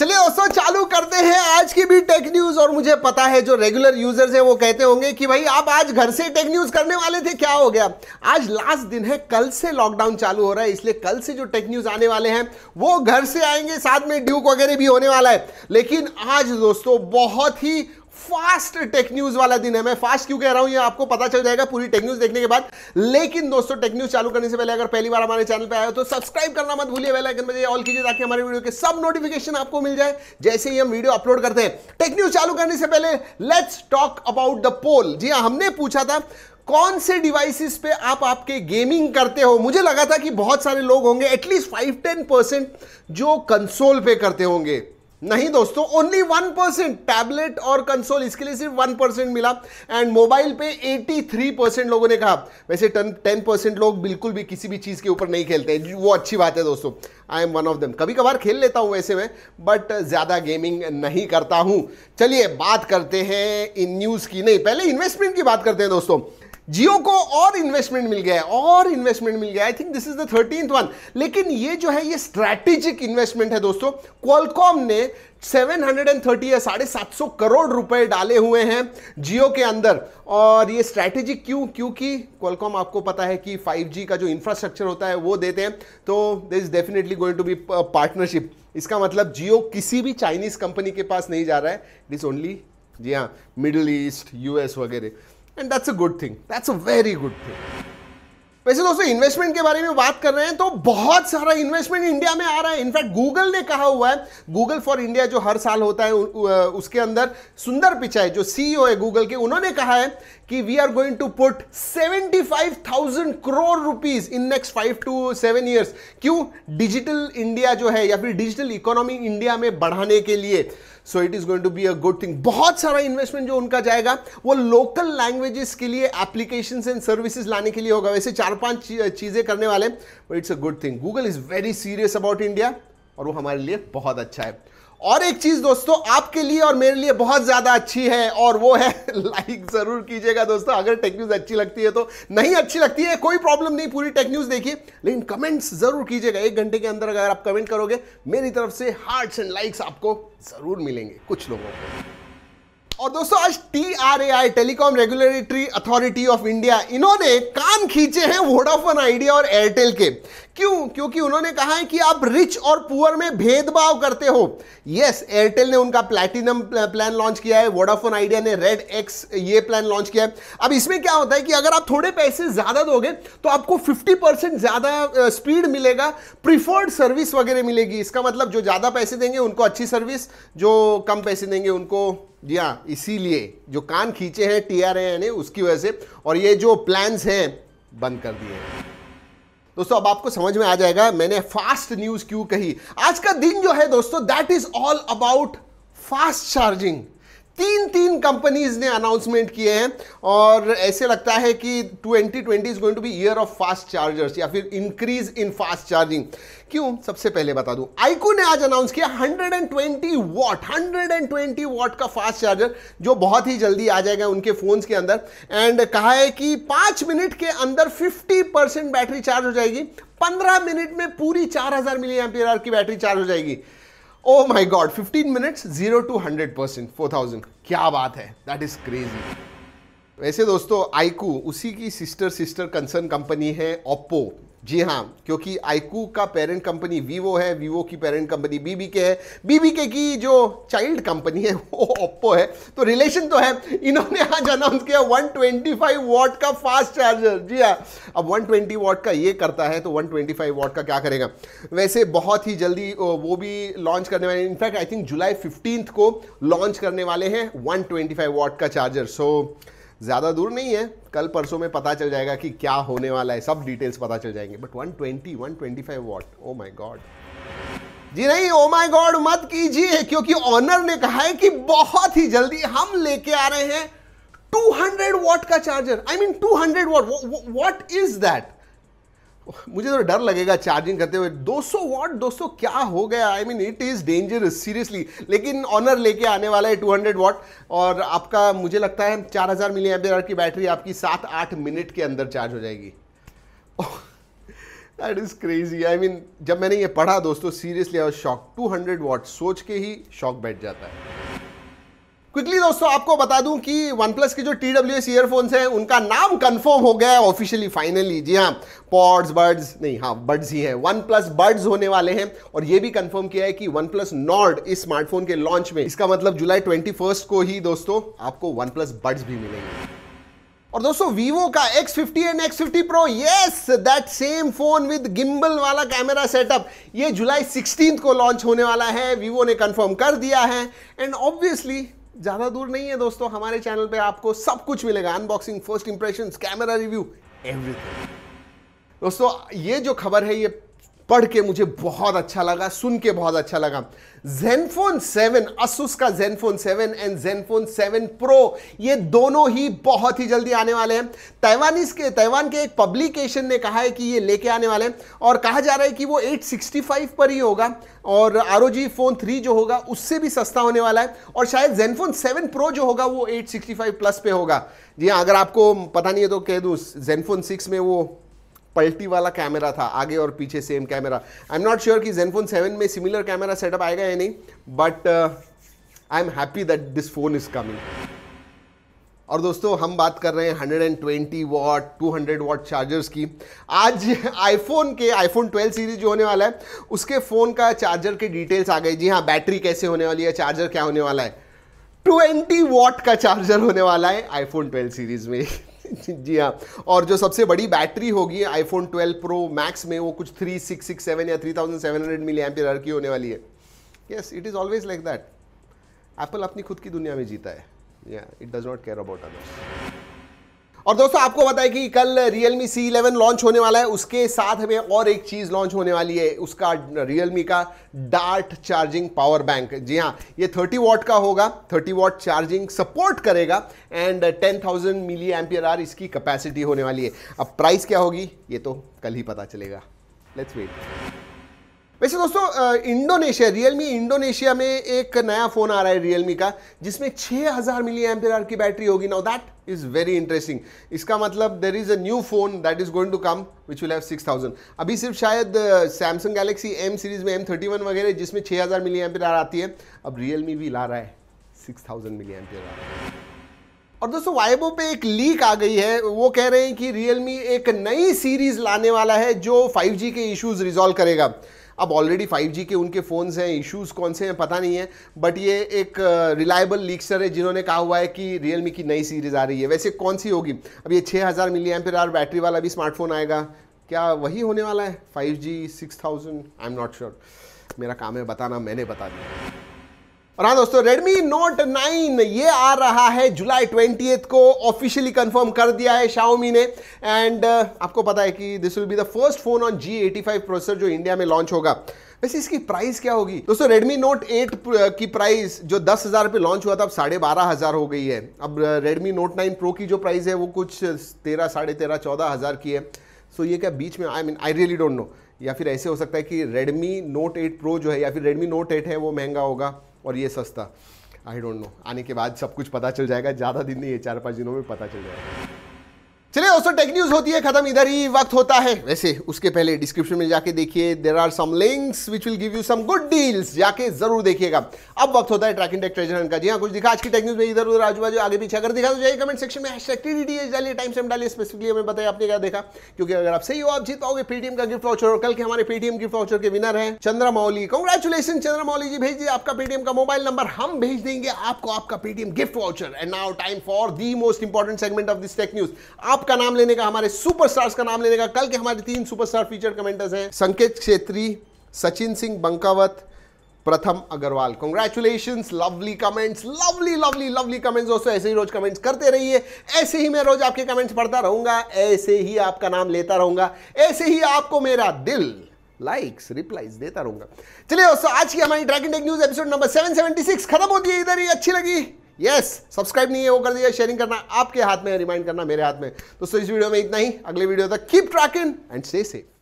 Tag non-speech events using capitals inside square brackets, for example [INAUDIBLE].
चलिए दोस्तों चालू करते हैं आज की भी टेक न्यूज और मुझे पता है जो रेगुलर यूजर्स हैं वो कहते होंगे कि भाई आप आज घर से टेक न्यूज करने वाले थे क्या हो गया आज लास्ट दिन है कल से लॉकडाउन चालू हो रहा है इसलिए कल से जो टेक न्यूज आने वाले हैं वो घर से आएंगे साथ में ड्यूक वगैरह भी होने वाला है लेकिन आज दोस्तों बहुत ही फास्ट टेक न्यूज वाला दिन है मैं फास्ट क्यों कह रहा हूं ये आपको पता चल जाएगा पूरी टेक न्यूज देखने के बाद लेकिन दोस्तों टेक न्यूज चालू करने से पहले अगर पहली बार हमारे चैनल पे आए हो तो सब्सक्राइब करना मत भूलिए बेल आइकन बजाइए ऑल कीजिए ताकि हमारे वीडियो के सब नोटिफिकेशन आपको मिल जाए जैसे ही हम वीडियो अपलोड करते हैं टेक न्यूज चालू करने से पहले let's talk about the poll जी हाँ हमने पूछा था कौन से डिवाइसेस पे आप आपके गेमिंग करते हो मुझे लगा था कि बहुत सारे लोग होंगे एटलीस्ट फाइव टेन परसेंट जो कंसोल पे करते होंगे नहीं दोस्तों ओनली वन परसेंट टैबलेट और कंसोल इसके लिए सिर्फ वन परसेंट मिला एंड मोबाइल पे थ्री परसेंट लोगों ने कहा वैसे टेन परसेंट लोग बिल्कुल भी किसी भी चीज़ के ऊपर नहीं खेलते हैं वो अच्छी बात है दोस्तों I am one of them कभी कभार खेल लेता हूँ वैसे मैं बट ज़्यादा गेमिंग नहीं करता हूँ चलिए बात करते हैं इन न्यूज़ की नहीं पहले इन्वेस्टमेंट की बात करते हैं दोस्तों जियो को और इन्वेस्टमेंट मिल गया है और इन्वेस्टमेंट मिल गया I think this is the thirteen one लेकिन ये जो है ये स्ट्रैटेजिक इन्वेस्टमेंट है दोस्तों क्वालकॉम ने 730 या साढ़े सात सौ करोड़ रुपए डाले हुए हैं जियो के अंदर और ये स्ट्रैटेजिक क्यों क्योंकि क्वालकॉम आपको पता है कि 5G का जो इंफ्रास्ट्रक्चर होता है वो देते हैं तो this is definitely going to be partnership इसका मतलब जियो किसी भी चाइनीज कंपनी के पास नहीं जा रहा है इट इज़ ओनली जी हाँ मिडल ईस्ट यूएस वगैरह and that's a good thing that's a very good thing वैसे दोस्तों इन्वेस्टमेंट के बारे में बात कर रहे हैं तो बहुत सारा इन्वेस्टमेंट इंडिया में आ रहा है इनफैक्ट गूगल ने कहा हुआ है गूगल फॉर इंडिया जो हर साल होता है उसके अंदर सुंदर पिचाई जो सीईओ है गूगल के उन्होंने कहा है कि we are going to put 75,000 crore rupees in next five to seven years क्यों डिजिटल इंडिया जो है या फिर डिजिटल इकोनॉमी इंडिया में बढ़ाने के लिए so it is going to be a good thing बहुत सारा इन्वेस्टमेंट जो उनका जाएगा वो लोकल लैंग्वेजेस के लिए एप्लीकेशन एंड सर्विसेज लाने के लिए होगा वैसे चार पांच चीज़ें करने वाले but it's a good thing Google is very serious about India और वो हमारे लिए बहुत अच्छा है और एक चीज दोस्तों आपके लिए और मेरे लिए बहुत ज्यादा अच्छी है और वो है लाइक [LAUGHS] जरूर कीजिएगा दोस्तों अगर टेक न्यूज अच्छी लगती है तो नहीं अच्छी लगती है कोई प्रॉब्लम नहीं पूरी टेक न्यूज देखिए लेकिन कमेंट्स जरूर कीजिएगा एक घंटे के अंदर अगर आप कमेंट करोगे मेरी तरफ से हार्ट्स एंड लाइक्स आपको जरूर मिलेंगे कुछ लोगों को और दोस्तों आज T R A I telecom regulatory authority of India इन्होंने कान खींचे हैं वोडाफोन आइडिया और एयरटेल के क्यों क्योंकि उन्होंने कहा है कि आप रिच और पुअर में भेदभाव करते हो यस एयरटेल ने उनका प्लैटिनम प्लान लॉन्च किया है वोडाफोन आइडिया ने रेड एक्स ये प्लान लॉन्च किया है अब इसमें क्या होता है कि अगर आप थोड़े पैसे ज़्यादा दोगे तो आपको 50 परसेंट ज़्यादा स्पीड मिलेगा प्रिफर्ड सर्विस वगैरह मिलेगी इसका मतलब जो ज़्यादा पैसे देंगे उनको अच्छी सर्विस जो कम पैसे देंगे उनको जी हाँ इसीलिए जो कान खींचे हैं टी आर ए ने उसकी वजह से और ये जो प्लान्स हैं बंद कर दिए हैं दोस्तों अब आपको समझ में आ जाएगा मैंने फास्ट न्यूज क्यों कही आज का दिन जो है दोस्तों that is all about fast charging तीन तीन कंपनीज ने अनाउंसमेंट किए हैं और ऐसे लगता है कि 2020 is going to be year of fast chargers या फिर इंक्रीज इन फास्ट चार्जिंग क्यों सबसे पहले बता दूं आईको ने आज अनाउंस किया 120 वॉट 120 वॉट का फास्ट चार्जर जो बहुत ही जल्दी आ जाएगा उनके फोन्स के अंदर एंड कहा है कि पांच मिनट के अंदर 50 परसेंट बैटरी चार्ज हो जाएगी 15 मिनट में पूरी 4000 मिली की बैटरी चार्ज हो जाएगी oh my god 15 minutes zero to hundred percent four thousand क्या बात है दैट इज क्रेजी वैसे दोस्तों आईकू उसी की सिस्टर सिस्टर कंसर्न कंपनी है ओप्पो जी हाँ क्योंकि आईकू का पेरेंट कंपनी वीवो है वीवो की पेरेंट कंपनी बीबीके है बीबीके की जो चाइल्ड कंपनी है वो ओप्पो है तो रिलेशन तो है इन्होंने आज अनाउंस किया 125 वॉट का फास्ट चार्जर जी हाँ अब 120 वॉट का ये करता है तो 125 वॉट का क्या करेगा वैसे बहुत ही जल्दी वो भी लॉन्च करने वाले in fact I think July fifteenth को लॉन्च करने वाले हैं वन वॉट का चार्जर सो so, ज़्यादा दूर नहीं है कल परसों में पता चल जाएगा कि क्या होने वाला है सब डिटेल्स पता चल जाएंगे but 120 125 watt oh my god जी नहीं ओ माई गॉड मत कीजिए क्योंकि ऑनर ने कहा है कि बहुत ही जल्दी हम लेके आ रहे हैं 200 वॉट का charger I mean 200 watt watt is that मुझे तो डर लगेगा चार्जिंग करते हुए 200 वॉट दोस्तों क्या हो गया I mean it is dangerous seriously लेकिन ऑनर लेके आने वाला है 200 वॉट और आपका मुझे लगता है 4000 हज़ार मिली एम की बैटरी आपकी सात आठ मिनट के अंदर चार्ज हो जाएगी that is crazy I mean जब मैंने ये पढ़ा दोस्तों सीरियसली आई शॉक 200 वॉट सोच के ही शॉक बैठ जाता है क्विकली दोस्तों आपको बता दूं कि वन प्लस के जो टी डब्ल्यू एस ईयरफोन्स हैं उनका नाम कंफर्म हो गया है ऑफिशियली फाइनली जी हाँ पॉड्स बर्ड्स नहीं हाँ बर्ड्स ही हैं वन प्लस बर्ड्स होने वाले हैं और ये भी कंफर्म किया है कि वन प्लस नॉर्ड इस स्मार्टफोन के लॉन्च में इसका मतलब जुलाई ट्वेंटी फर्स्ट को ही दोस्तों आपको वन प्लस बर्ड्स भी मिलेंगे और दोस्तों वीवो का X50 and X50 Pro yes that same phone with gimbal वाला कैमरा सेटअप ये जुलाई 16 को लॉन्च होने वाला है वीवो ने कंफर्म कर दिया है एंड ऑब्वियसली ज़्यादा दूर नहीं है दोस्तों हमारे चैनल पे आपको सब कुछ मिलेगा unboxing first impression camera review everything दोस्तों ये जो खबर है ये पढ़ के मुझे बहुत अच्छा लगा सुन के बहुत अच्छा लगा जेनफोन सेवन असुस का Zenfone seven and Zenfone seven pro ये दोनों ही बहुत ही जल्दी आने वाले हैं ताइवानीज के ताइवान के एक पब्लिकेशन ने कहा है कि ये लेके आने वाले हैं और कहा जा रहा है कि वो 865 पर ही होगा और आर फोन थ्री जो होगा उससे भी सस्ता होने वाला है और शायद जेनफोन सेवन प्रो जो होगा वो 865 प्लस पे होगा जी हाँ अगर आपको पता नहीं है तो कह दूँ जेनफोन सिक्स में वो पल्टी वाला कैमरा था आगे और पीछे same camera I am not sure कि जेनफोन सेवन में सिमिलर कैमरा सेटअप आएगा या नहीं but I am happy that this phone is coming और दोस्तों हम बात कर रहे हैं 120 वॉट 200 वॉट चार्जर्स की आज आईफोन के आईफोन 12 सीरीज जो होने वाला है उसके फ़ोन का चार्जर के डिटेल्स आ गए जी हाँ बैटरी कैसे होने वाली है चार्जर क्या होने वाला है 20 वॉट का चार्जर होने वाला है आईफोन 12 सीरीज़ में [LAUGHS] जी हाँ और जो सबसे बड़ी बैटरी होगी आईफोन 12 प्रो मैक्स में वो कुछ 3667 या 3700 मिली एम्पियर की होने वाली है yes it is always like that Apple अपनी खुद की दुनिया में जीता है या it does not care about others और दोस्तों आपको पता कि कल Realme C11 लॉन्च होने वाला है उसके साथ में और एक चीज़ लॉन्च होने वाली है उसका Realme का डार्ट चार्जिंग पावर बैंक जी हाँ ये 30 वॉट का होगा 30 वॉट चार्जिंग सपोर्ट करेगा एंड 10,000 मिली एम्पियर आर इसकी कैपेसिटी होने वाली है अब प्राइस क्या होगी ये तो कल ही पता चलेगा लेट्स वेट वैसे दोस्तों इंडोनेशिया रियलमी इंडोनेशिया में एक नया फ़ोन आ रहा है रियलमी का जिसमें 6000 हज़ार मिली एम्पियर की बैटरी होगी now that is very interesting इसका मतलब there is a new phone that is going to come which will have 6000 अभी सिर्फ शायद सैमसंग गैलेक्सी एम सीरीज़ में एम थर्टी वन वगैरह जिसमें छह हज़ार मिली एम्पियर आती है अब रियलमी भी ला रहा है सिक्स थाउजेंड मिली एम्पियर और दोस्तों वाइबो पे एक लीक आ गई है वो कह रहे हैं कि रियलमी एक नई सीरीज़ लाने वाला है जो जी के इश्यूज रिजॉल्व करेगा अब ऑलरेडी फाइव के उनके फ़ोन्स हैं इश्यूज़ कौन से हैं पता नहीं है बट ये एक रिलायबल uh, लीक्सर है जिन्होंने कहा हुआ है कि रियलमी की नई सीरीज़ आ रही है वैसे कौन सी होगी अब ये छः हज़ार मिली एम बैटरी वाला भी स्मार्टफोन आएगा क्या वही होने वाला है five G six thousand I am not sure मेरा काम है बताना मैंने बता दिया और हाँ दोस्तों Redmi Note 9 ये आ रहा है जुलाई ट्वेंटी को ऑफिशियली कंफर्म कर दिया है Xiaomi ने एंड uh, आपको पता है कि this will be the first phone on G85 processor जो इंडिया में लॉन्च होगा वैसे इसकी प्राइस क्या होगी दोस्तों Redmi Note 8 uh, की प्राइस जो दस हज़ार पे लॉन्च हुआ था अब साढ़े बारह हज़ार हो गई है अब uh, Redmi Note 9 Pro की जो प्राइस है वो कुछ तेरह साढ़े तेरह चौदह हज़ार की है सो so ये क्या बीच में I mean I really don't know या फिर ऐसे हो सकता है कि Redmi Note 8 Pro जो है या फिर Redmi Note 8 है वो महंगा होगा और ये सस्ता आई डोंट नो आने के बाद सब कुछ पता चल जाएगा ज़्यादा दिन नहीं है चार पाँच दिनों में पता चल जाएगा चलिए दोस्तों टेक न्यूज होती है खत्म इधर ही वक्त होता है वैसे उसके पहले डिस्क्रिप्शन में जाके देखिए there are some links which will give you some good deals जाके जरूर देखिएगा अब वक्त होता है ट्रैक टेक ट्रेजर का जी हाँ कुछ दिखा आज की टेक न्यूज में इधर उधर आजू बाजू आगे पीछे अगर दिखा तो जाइए कमेंट सेक्शन में हैशटैग डालिए टाइम से डालिए स्पेसिफिकली हमें बताइए आपने क्या देखा क्योंकि अगर आप सही हो आप जीत पाओगे पेटीएम का गिफ्ट वाउचर और कल के हमारे पेटीएम गिफ्ट वाउचर के विनर है चंद्रा मौली कॉन्ग्रेचुलेसन चंद्रा मौली जी भेजिए आपका पेटीएम का मोबाइल नंबर हम भेज देंगे आपको आपका Paytm gift voucher and now time for the most important segment of this tech news आप का नाम लेने का हमारे सुपरस्टार्स का नाम लेने का कल के हमारे तीन सुपरस्टार फीचर कमेंटर्स हैं संकेत Chhetri Sachin Singh Bankawat Pratham Agarwal congratulation lovely comments lovely lovely lovely comments दोस्तों ऐसे ही रोज कमेंट्स करते रहिए ऐसे ही मैं रोज आपके कमेंट्स पढ़ता रहूंगा ऐसे ही आपका नाम लेता रहूंगा ऐसे ही आपको मेरा दिल लाइक्स रिप्लाइज देता रहूंगा चलिए दोस्तों आज की हमारी dragon tech news episode number 776 खत्म होती है इधर ही अच्छी लगी यस सब्सक्राइब नहीं है वो कर दीजिए शेयरिंग करना आपके हाथ में रिमाइंड करना मेरे हाथ में दोस्तों इस वीडियो में इतना ही अगले वीडियो तक keep tracking and stay safe